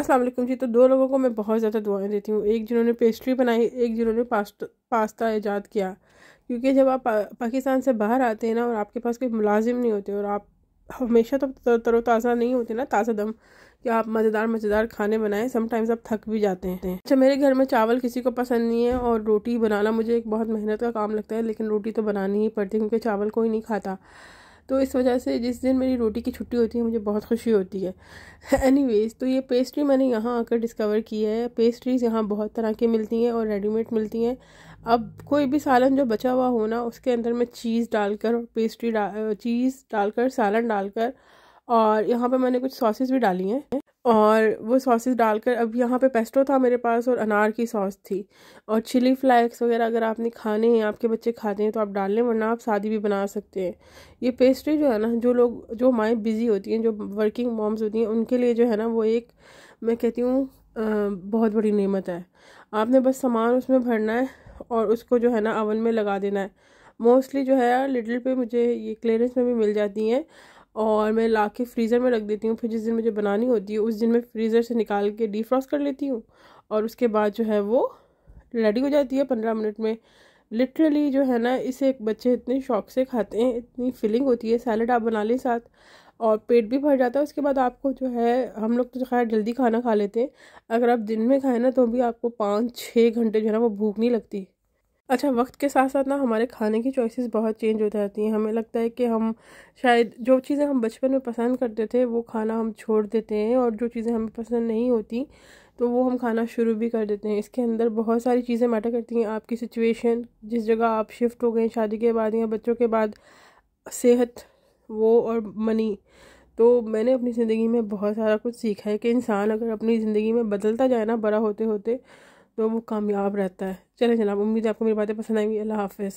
अस्सलाम वालेकुम जी तो दो लोगों को मैं बहुत ज़्यादा दुआएं देती हूँ एक जिन्होंने पेस्ट्री बनाई एक जिन्होंने पास्ट पास्ता ईजाद किया क्योंकि जब आप पा, पाकिस्तान से बाहर आते हैं ना और आपके पास कोई मुलाजिम नहीं होते और आप हमेशा तो तरोताज़ा नहीं होते ना ताज़ा दम कि आप मज़ेदार मज़ेदार खाने बनाएं समटाइम्स आप थक भी जाते हैं अच्छा मेरे घर में चावल किसी को पसंद नहीं है और रोटी बनाना मुझे एक बहुत मेहनत का काम लगता है लेकिन रोटी तो बनानी ही पड़ती है क्योंकि चावल कोई नहीं खाता तो इस वजह से जिस दिन मेरी रोटी की छुट्टी होती है मुझे बहुत खुशी होती है एनीवेज तो ये पेस्ट्री मैंने यहाँ आकर डिस्कवर की है पेस्ट्रीज़ यहाँ बहुत तरह की मिलती हैं और रेडीमेड मिलती हैं अब कोई भी सालन जो बचा हुआ हो ना उसके अंदर मैं चीज़ डालकर पेस्ट्री डा चीज़ डालकर सालन डालकर और यहाँ पर मैंने कुछ सॉसेज़ भी डाली हैं और वो सॉसेस डालकर अब यहाँ पे पेस्टो था मेरे पास और अनार की सॉस थी और चिली फ्लैक्स वगैरह अगर आपने खाने हैं आपके बच्चे खाते हैं तो आप डाल लें वरना आप शादी भी बना सकते हैं ये पेस्ट्री जो है ना जो लोग जो माएँ बिज़ी होती हैं जो वर्किंग मॉम्स होती हैं उनके लिए जो है ना वो एक मैं कहती हूँ बहुत बड़ी नियमत है आपने बस सामान उसमें भरना है और उसको जो है ना अवन में लगा देना है मोस्टली जो है लिटिल पे मुझे ये क्लियरेंस में भी मिल जाती हैं और मैं ला के फ्रीज़र में रख देती हूँ फिर जिस दिन मुझे बनानी होती है उस दिन मैं फ्रीज़र से निकाल के डीफ्रॉस्ट कर लेती हूँ और उसके बाद जो है वो रेडी हो जाती है पंद्रह मिनट में लिटरली जो है ना इसे बच्चे इतने शौक से खाते हैं इतनी फीलिंग होती है सैलड आप बना लें साथ और पेट भी भर जाता है उसके बाद आपको जो है हम लोग तो खैर जल्दी खाना खा लेते हैं अगर आप दिन में खाएँ ना तो भी आपको पाँच छः घंटे जो है ना वो भूख नहीं लगती अच्छा वक्त के साथ साथ ना हमारे खाने की चॉइसेस बहुत चेंज हो जाती हैं हमें लगता है कि हम शायद जो चीज़ें हम बचपन में पसंद करते थे वो खाना हम छोड़ देते हैं और जो चीज़ें हमें पसंद नहीं होती तो वो हम खाना शुरू भी कर देते हैं इसके अंदर बहुत सारी चीज़ें मैटर करती हैं आपकी सिचुएशन जिस जगह आप शिफ्ट हो गए शादी के बाद या बच्चों के बाद सेहत वो और मनी तो मैंने अपनी ज़िंदगी में बहुत सारा कुछ सीखा है कि इंसान अगर अपनी ज़िंदगी में बदलता जाए ना बड़ा होते होते तो वो कामयाब रहता है चले जनाब उम्मीद है आपको मेरी बातें पसंद आएंगी अल्लाह हाफिज़